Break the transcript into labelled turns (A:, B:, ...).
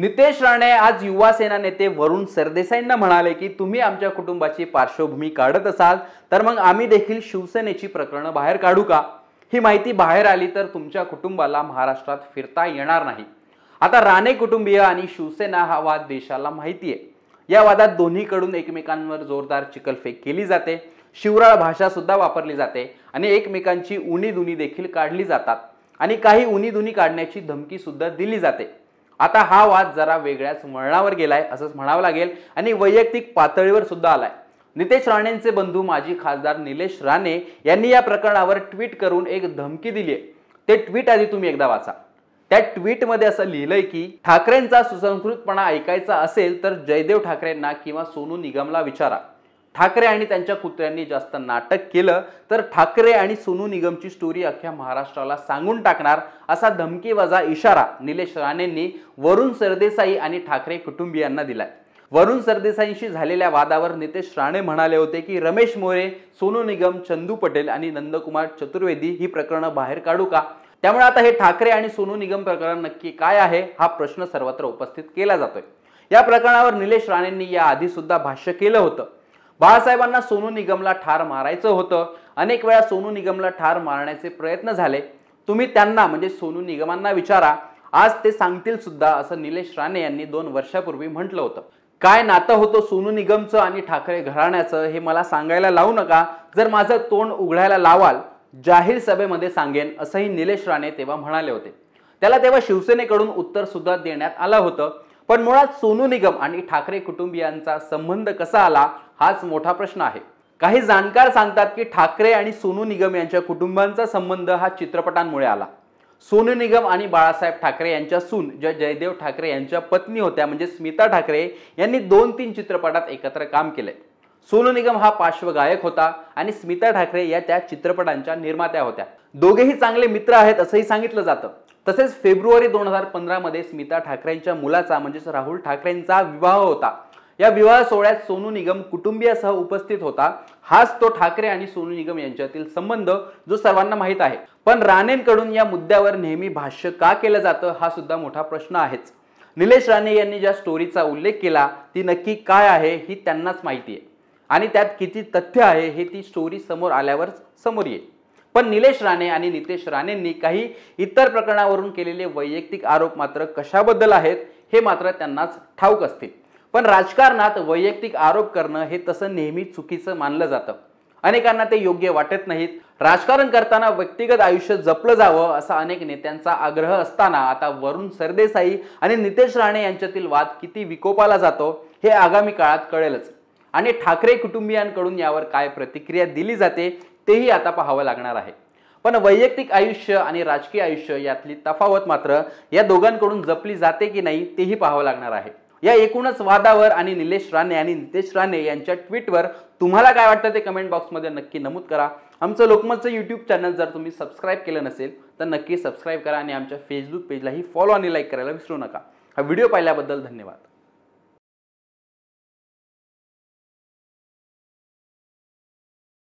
A: नितेश राणे आज युवा सेना नेते वरुण सरदेसाईंना म्हणाले की तुम्ही आमच्या कुटुंबाची पार्श्वभूमी काढत असाल तर मग आम्ही देखील शिवसेनेची प्रकरणं बाहेर काढू का ही माहिती बाहेर आली तर तुमच्या कुटुंबाला महाराष्ट्रात फिरता येणार नाही आता राणे कुटुंबीय आणि शिवसेना हा वाद देशाला माहिती आहे या वादात दोन्हीकडून एकमेकांवर जोरदार चिकलफेक केली जाते शिवराळ भाषा सुद्धा वापरली जाते आणि एकमेकांची उणी दुनी देखील काढली जातात आणि काही उणी दुनी काढण्याची धमकी सुद्धा दिली जाते आता हा वाद जरा वेगळ्याच वळणावर गेलाय असंच म्हणावं लागेल आणि वैयक्तिक पातळीवर सुद्धा आलाय नितेश राणेंचे बंधू माजी खासदार निलेश राणे यांनी या प्रकरणावर ट्विट करून एक धमकी दिली आहे ते ट्विट आधी तुम्ही एकदा वाचा त्या ट्विटमध्ये असं लिहिलंय की ठाकरेंचा सुसंस्कृतपणा ऐकायचा असेल तर जयदेव ठाकरेंना किंवा सोनू निगमला विचारा ठाकरे आणि त्यांच्या कुत्र्यांनी जास्त नाटक केलं तर ठाकरे आणि सोनू निगमची स्टोरी अख्ख्या महाराष्ट्राला सांगून टाकणार असा धमकीवाजा इशारा निलेश राणेंनी वरुण सरदेसाई आणि ठाकरे कुटुंबियांना दिलाय वरुण सरदेसाईंशी झालेल्या वादावर नितेश राणे म्हणाले होते की रमेश मोरे सोनू निगम चंदू पटेल आणि नंदकुमार चतुर्वेदी ही प्रकरणं बाहेर काढू का त्यामुळे आता हे ठाकरे आणि सोनू निगम प्रकरण नक्की काय आहे हा प्रश्न सर्वत्र उपस्थित केला जातोय या प्रकरणावर निलेश राणेंनी आधी सुद्धा भाष्य केलं होतं बाळासाहेबांना सोनू निगमला ठार मारायचं होतं अनेक वेळा सोनू निगमला ठार मारण्याचे प्रयत्न झाले तुम्ही त्यांना म्हणजे सोनू निगमांना विचारा आज ते सांगतील सुद्धा असं निलेश राणे यांनी दोन वर्षापूर्वी म्हटलं होतं काय नातं होतं सोनू निगमचं आणि ठाकरे घराण्याचं हे मला सांगायला लावू नका जर माझं तोंड उघडायला लावाल जाहीर सभेमध्ये सांगेन असंही निलेश राणे तेव्हा म्हणाले होते त्याला तेव्हा शिवसेनेकडून उत्तर सुद्धा देण्यात आलं होतं पण मुळात सोनू निगम आणि ठाकरे कुटुंबियांचा संबंध कसा आला हाच मोठा प्रश्न आहे काही जाणकार सांगतात की ठाकरे आणि सोनू निगम यांच्या कुटुंबांचा संबंध हा चित्रपटांमुळे आला सोनू निगम आणि बाळासाहेब ठाकरे यांच्या सून ज्या जयदेव ठाकरे यांच्या पत्नी होत्या म्हणजे स्मिता ठाकरे यांनी दोन तीन चित्रपटात एकत्र काम केले सोनू निगम हा पार्श्वगायक होता आणि स्मिता ठाकरे या त्या चित्रपटांच्या निर्मात्या होत्या दोघेही चांगले मित्र आहेत असंही सांगितलं जातं तसेच फेब्रुवारी दोन हजार पंधरामध्ये स्मिता ठाकरेंच्या मुलाचा म्हणजेच राहुल ठाकरेंचा विवाह होता या विवाह सोहळ्यात सोनू निगम कुटुंबियासह उपस्थित होता हाच तो ठाकरे आणि सोनू निगम यांच्यातील संबंध जो सर्वांना माहीत आहे पण राणेंकडून या मुद्द्यावर नेहमी भाष्य का केलं जातं हा सुद्धा मोठा प्रश्न आहेच निलेश राणे यांनी ज्या स्टोरीचा उल्लेख केला ती नक्की काय आहे ही त्यांनाच माहिती आहे आणि त्यात किती तथ्य आहे हे ती स्टोरी समोर आल्यावर समोर येईल पण निलेश राणे आणि नितेश राणेंनी काही इतर प्रकरणावरून केलेले वैयक्तिक आरोप मात्र कशाबद्दल आहेत हे मात्र त्यांनाच ठाऊक असतील पण राजकारणात वैयक्तिक आरोप करणं हे तसं नेहमी चुकीचं मानलं जातं अनेकांना ते योग्य वाटत नाहीत राजकारण करताना व्यक्तिगत आयुष्य जपलं जावं असा अनेक नेत्यांचा आग्रह असताना आता वरुण सरदेसाई आणि नितेश राणे यांच्यातील वाद किती विकोपाला जातो हे आगामी काळात कळेलच आणि ठाकरे कुटुंबियांकडून यावर काय प्रतिक्रिया दिली जाते तेही आता पाहावं लागणार आहे पण वैयक्तिक आयुष्य आणि राजकीय आयुष्य यातली तफावत मात्र या दोघांकडून जपली जाते की नाही तेही पाहावं लागणार आहे या एकूणच वादावर आणि निलेश राणे आणि नितेश राणे यांच्या ट्विटवर तुम्हाला काय वाटतं ते कमेंट बॉक्समध्ये नक्की नमूद करा आमचं लोकमतचं यूट्यूब चॅनल जर तुम्ही सबस्क्राईब केलं नसेल तर नक्की सबस्क्राईब करा आणि आमच्या फेसबुक पेजलाही फॉलो आणि लाईक करायला विसरू नका हा व्हिडिओ पाहिल्याबद्दल धन्यवाद